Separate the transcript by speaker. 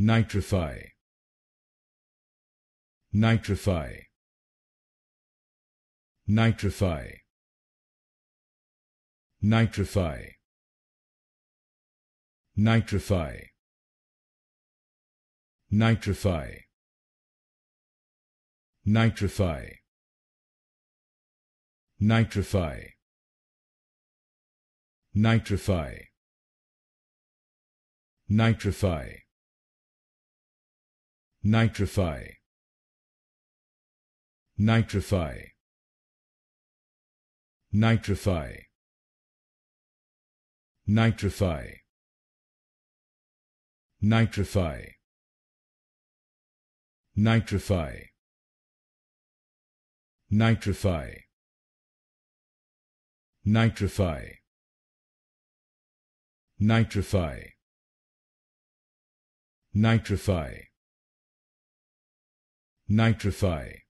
Speaker 1: nitrify nitrify nitrify nitrify nitrify nitrify nitrify nitrify nitrify nitrify nitrify nitrify nitrify nitrify nitrify nitrify nitrify nitrify nitrify nitrify nitrify